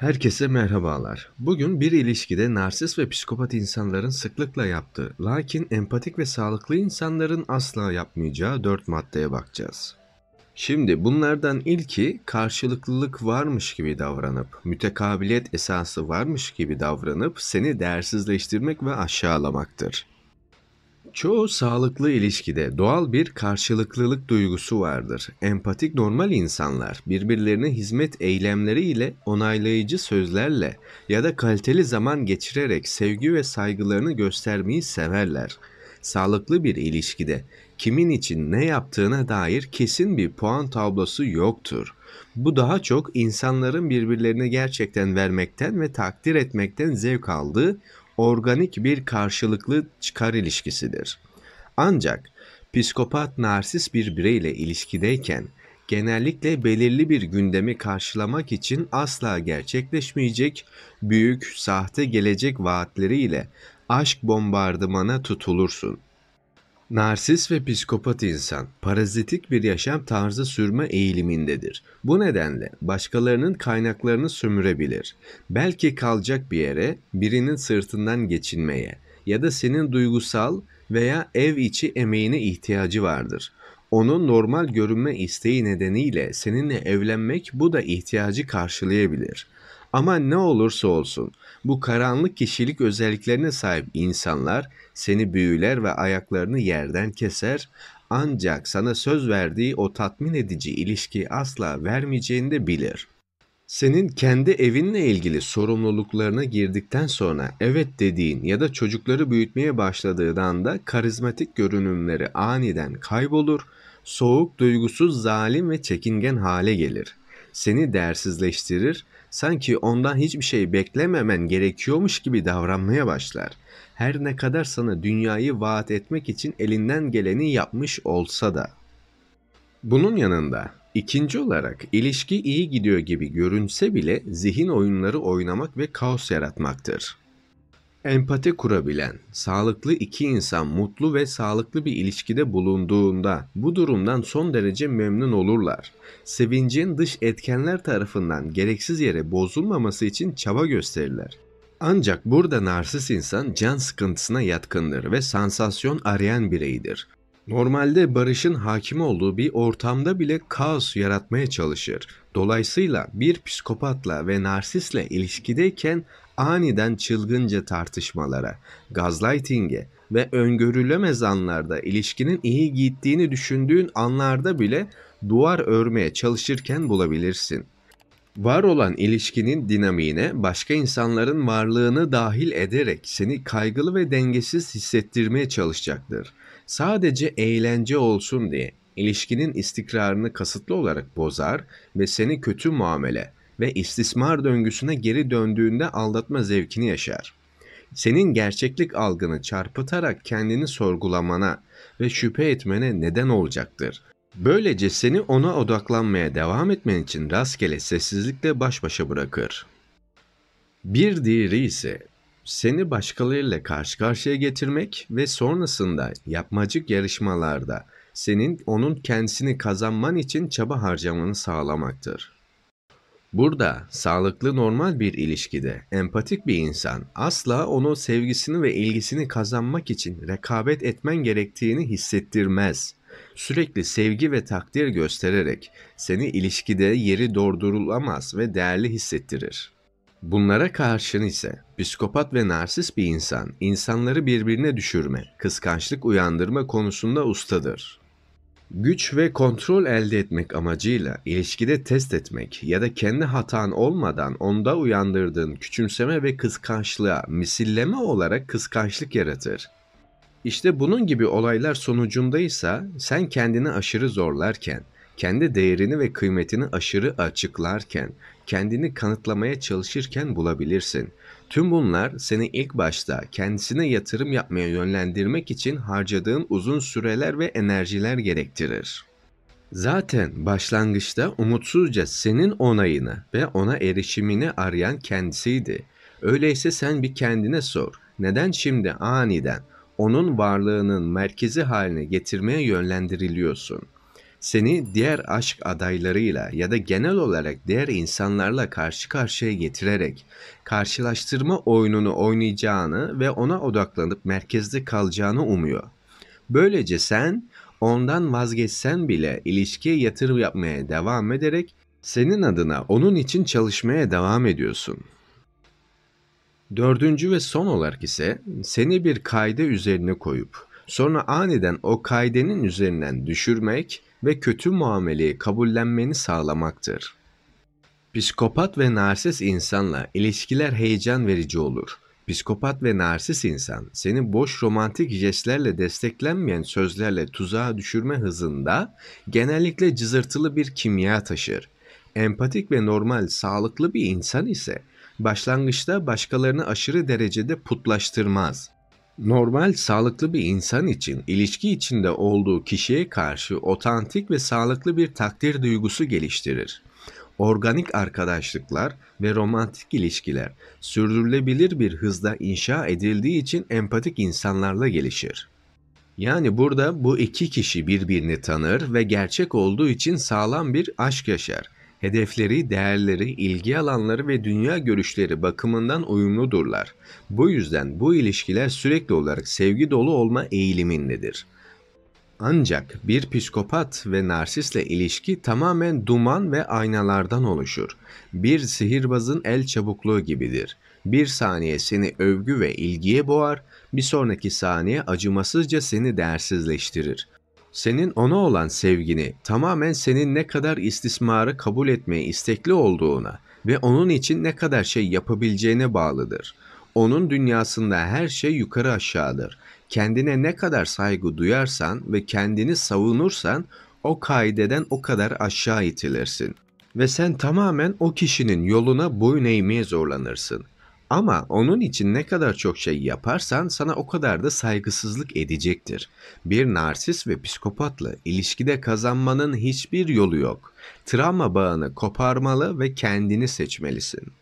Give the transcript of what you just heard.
Herkese merhabalar. Bugün bir ilişkide narsist ve psikopat insanların sıklıkla yaptığı, lakin empatik ve sağlıklı insanların asla yapmayacağı dört maddeye bakacağız. Şimdi bunlardan ilki karşılıklılık varmış gibi davranıp, mütekabiliyet esası varmış gibi davranıp seni değersizleştirmek ve aşağılamaktır. Çoğu sağlıklı ilişkide doğal bir karşılıklılık duygusu vardır. Empatik normal insanlar birbirlerine hizmet eylemleriyle, onaylayıcı sözlerle ya da kaliteli zaman geçirerek sevgi ve saygılarını göstermeyi severler. Sağlıklı bir ilişkide kimin için ne yaptığına dair kesin bir puan tablosu yoktur. Bu daha çok insanların birbirlerine gerçekten vermekten ve takdir etmekten zevk aldığı organik bir karşılıklı çıkar ilişkisidir. Ancak psikopat narsist bir bireyle ilişkideyken genellikle belirli bir gündemi karşılamak için asla gerçekleşmeyecek büyük sahte gelecek vaatleriyle aşk bombardımana tutulursun.'' Narsist ve psikopat insan parazitik bir yaşam tarzı sürme eğilimindedir. Bu nedenle başkalarının kaynaklarını sömürebilir. Belki kalacak bir yere birinin sırtından geçinmeye ya da senin duygusal veya ev içi emeğine ihtiyacı vardır. Onun normal görünme isteği nedeniyle seninle evlenmek bu da ihtiyacı karşılayabilir.'' Ama ne olursa olsun bu karanlık kişilik özelliklerine sahip insanlar seni büyüler ve ayaklarını yerden keser ancak sana söz verdiği o tatmin edici ilişkiyi asla vermeyeceğini de bilir. Senin kendi evinle ilgili sorumluluklarına girdikten sonra evet dediğin ya da çocukları büyütmeye başladığın anda karizmatik görünümleri aniden kaybolur, soğuk, duygusuz, zalim ve çekingen hale gelir. Seni dersizleştirir Sanki ondan hiçbir şey beklememen gerekiyormuş gibi davranmaya başlar. Her ne kadar sana dünyayı vaat etmek için elinden geleni yapmış olsa da. Bunun yanında ikinci olarak ilişki iyi gidiyor gibi görünse bile zihin oyunları oynamak ve kaos yaratmaktır. Empati kurabilen, sağlıklı iki insan mutlu ve sağlıklı bir ilişkide bulunduğunda bu durumdan son derece memnun olurlar. Sevincin dış etkenler tarafından gereksiz yere bozulmaması için çaba gösterirler. Ancak burada narsist insan can sıkıntısına yatkındır ve sansasyon arayan bireydir. Normalde barışın hakim olduğu bir ortamda bile kaos yaratmaya çalışır. Dolayısıyla bir psikopatla ve narsisle ilişkideyken aniden çılgınca tartışmalara, gaslighting'e ve öngörülemez anlarda ilişkinin iyi gittiğini düşündüğün anlarda bile duvar örmeye çalışırken bulabilirsin. Var olan ilişkinin dinamiğine başka insanların varlığını dahil ederek seni kaygılı ve dengesiz hissettirmeye çalışacaktır. Sadece eğlence olsun diye ilişkinin istikrarını kasıtlı olarak bozar ve seni kötü muamele ve istismar döngüsüne geri döndüğünde aldatma zevkini yaşar. Senin gerçeklik algını çarpıtarak kendini sorgulamana ve şüphe etmene neden olacaktır. Böylece seni ona odaklanmaya devam etmen için rastgele sessizlikle baş başa bırakır. Bir diğeri ise seni başkalarıyla karşı karşıya getirmek ve sonrasında yapmacık yarışmalarda senin onun kendisini kazanman için çaba harcamanı sağlamaktır. Burada sağlıklı normal bir ilişkide empatik bir insan asla onu sevgisini ve ilgisini kazanmak için rekabet etmen gerektiğini hissettirmez. Sürekli sevgi ve takdir göstererek seni ilişkide yeri doldurulamaz ve değerli hissettirir. Bunlara karşın ise psikopat ve narsist bir insan insanları birbirine düşürme, kıskançlık uyandırma konusunda ustadır. Güç ve kontrol elde etmek amacıyla ilişkide test etmek ya da kendi hatan olmadan onda uyandırdığın küçümseme ve kıskançlığa misilleme olarak kıskançlık yaratır. İşte bunun gibi olaylar sonucunda ise sen kendini aşırı zorlarken kendi değerini ve kıymetini aşırı açıklarken, kendini kanıtlamaya çalışırken bulabilirsin. Tüm bunlar seni ilk başta kendisine yatırım yapmaya yönlendirmek için harcadığın uzun süreler ve enerjiler gerektirir. Zaten başlangıçta umutsuzca senin onayını ve ona erişimini arayan kendisiydi. Öyleyse sen bir kendine sor. Neden şimdi aniden onun varlığının merkezi haline getirmeye yönlendiriliyorsun?'' seni diğer aşk adaylarıyla ya da genel olarak diğer insanlarla karşı karşıya getirerek karşılaştırma oyununu oynayacağını ve ona odaklanıp merkezde kalacağını umuyor. Böylece sen ondan vazgeçsen bile ilişkiye yatırım yapmaya devam ederek senin adına onun için çalışmaya devam ediyorsun. Dördüncü ve son olarak ise seni bir kayda üzerine koyup Sonra aniden o kaidenin üzerinden düşürmek ve kötü muameleyi kabullenmeni sağlamaktır. Psikopat ve narsist insanla ilişkiler heyecan verici olur. Psikopat ve narsist insan seni boş romantik jestlerle desteklenmeyen sözlerle tuzağa düşürme hızında genellikle cızırtılı bir kimya taşır. Empatik ve normal sağlıklı bir insan ise başlangıçta başkalarını aşırı derecede putlaştırmaz normal sağlıklı bir insan için ilişki içinde olduğu kişiye karşı otantik ve sağlıklı bir takdir duygusu geliştirir. Organik arkadaşlıklar ve romantik ilişkiler sürdürülebilir bir hızda inşa edildiği için empatik insanlarla gelişir. Yani burada bu iki kişi birbirini tanır ve gerçek olduğu için sağlam bir aşk yaşar hedefleri, değerleri, ilgi alanları ve dünya görüşleri bakımından uyumludurlar. Bu yüzden bu ilişkiler sürekli olarak sevgi dolu olma eğilimindedir. Ancak bir psikopat ve narsistle ilişki tamamen duman ve aynalardan oluşur. Bir sihirbazın el çabukluğu gibidir. Bir saniye seni övgü ve ilgiye boğar, bir sonraki saniye acımasızca seni değersizleştirir. Senin ona olan sevgini tamamen senin ne kadar istismarı kabul etmeye istekli olduğuna ve onun için ne kadar şey yapabileceğine bağlıdır. Onun dünyasında her şey yukarı aşağıdır. Kendine ne kadar saygı duyarsan ve kendini savunursan o kaideden o kadar aşağı itilirsin ve sen tamamen o kişinin yoluna boyun eğmeye zorlanırsın. Ama onun için ne kadar çok şey yaparsan sana o kadar da saygısızlık edecektir. Bir narsist ve psikopatla ilişkide kazanmanın hiçbir yolu yok. Travma bağını koparmalı ve kendini seçmelisin.